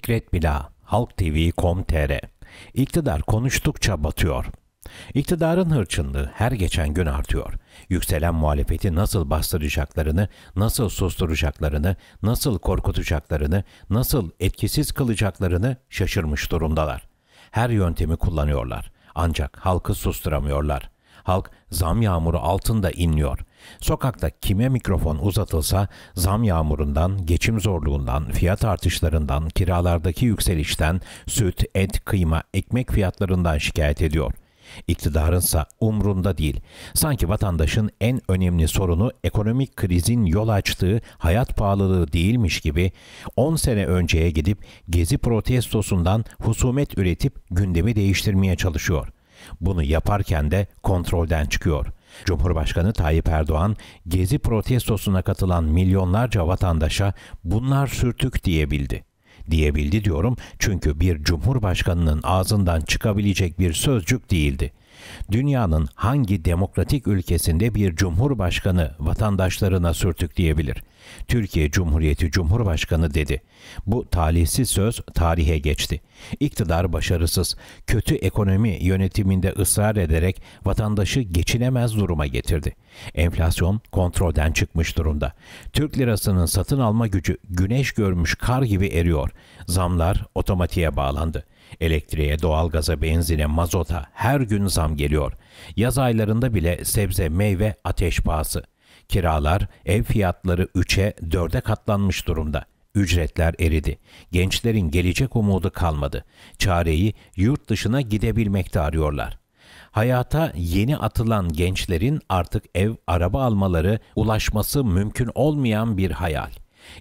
Fikret Bila, halktv.com.tr İktidar konuştukça batıyor. İktidarın hırçınlığı her geçen gün artıyor. Yükselen muhalefeti nasıl bastıracaklarını, nasıl susturacaklarını, nasıl korkutacaklarını, nasıl etkisiz kılacaklarını şaşırmış durumdalar. Her yöntemi kullanıyorlar. Ancak halkı susturamıyorlar. Halk zam yağmuru altında inliyor. Sokakta kime mikrofon uzatılsa zam yağmurundan, geçim zorluğundan, fiyat artışlarından, kiralardaki yükselişten, süt, et, kıyma, ekmek fiyatlarından şikayet ediyor. İktidarınsa umrunda değil. Sanki vatandaşın en önemli sorunu ekonomik krizin yol açtığı hayat pahalılığı değilmiş gibi 10 sene önceye gidip gezi protestosundan husumet üretip gündemi değiştirmeye çalışıyor.'' Bunu yaparken de kontrolden çıkıyor. Cumhurbaşkanı Tayyip Erdoğan, Gezi protestosuna katılan milyonlarca vatandaşa bunlar sürtük diyebildi. Diyebildi diyorum çünkü bir cumhurbaşkanının ağzından çıkabilecek bir sözcük değildi. Dünyanın hangi demokratik ülkesinde bir cumhurbaşkanı vatandaşlarına sürtük diyebilir? Türkiye Cumhuriyeti Cumhurbaşkanı dedi. Bu talihsiz söz tarihe geçti. İktidar başarısız, kötü ekonomi yönetiminde ısrar ederek vatandaşı geçinemez duruma getirdi. Enflasyon kontrolden çıkmış durumda. Türk lirasının satın alma gücü güneş görmüş kar gibi eriyor. Zamlar otomatiğe bağlandı. Elektriğe, doğalgaza, benzine, mazota her gün zam geliyor. Yaz aylarında bile sebze, meyve, ateş pahası. Kiralar, ev fiyatları 3'e 4'e katlanmış durumda. Ücretler eridi. Gençlerin gelecek umudu kalmadı. Çareyi yurt dışına gidebilmekte arıyorlar. Hayata yeni atılan gençlerin artık ev, araba almaları, ulaşması mümkün olmayan bir hayal.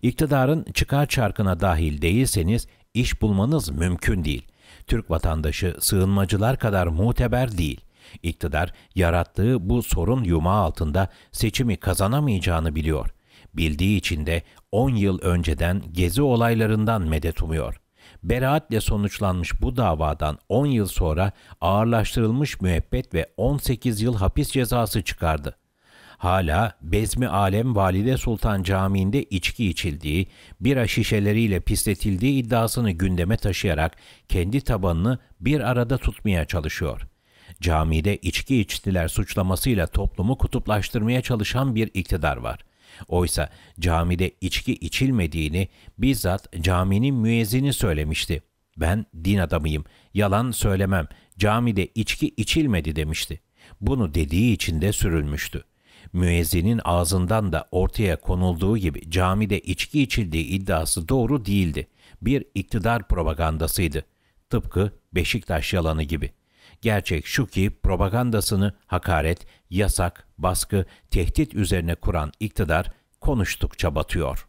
İktidarın çıkar çarkına dahil değilseniz iş bulmanız mümkün değil. Türk vatandaşı sığınmacılar kadar muteber değil. İktidar yarattığı bu sorun yumağı altında seçimi kazanamayacağını biliyor. Bildiği için de 10 yıl önceden gezi olaylarından medet umuyor. Beraatle sonuçlanmış bu davadan 10 yıl sonra ağırlaştırılmış müebbet ve 18 yıl hapis cezası çıkardı hala Bezmi Alem Valide Sultan Camii'nde içki içildiği, bira şişeleriyle pisletildiği iddiasını gündeme taşıyarak kendi tabanını bir arada tutmaya çalışıyor. Camide içki içtiler suçlamasıyla toplumu kutuplaştırmaya çalışan bir iktidar var. Oysa camide içki içilmediğini bizzat caminin müezzini söylemişti. Ben din adamıyım, yalan söylemem, camide içki içilmedi demişti. Bunu dediği için de sürülmüştü. Müezzinin ağzından da ortaya konulduğu gibi camide içki içildiği iddiası doğru değildi. Bir iktidar propagandasıydı. Tıpkı Beşiktaş yalanı gibi. Gerçek şu ki propagandasını hakaret, yasak, baskı, tehdit üzerine kuran iktidar konuştukça batıyor.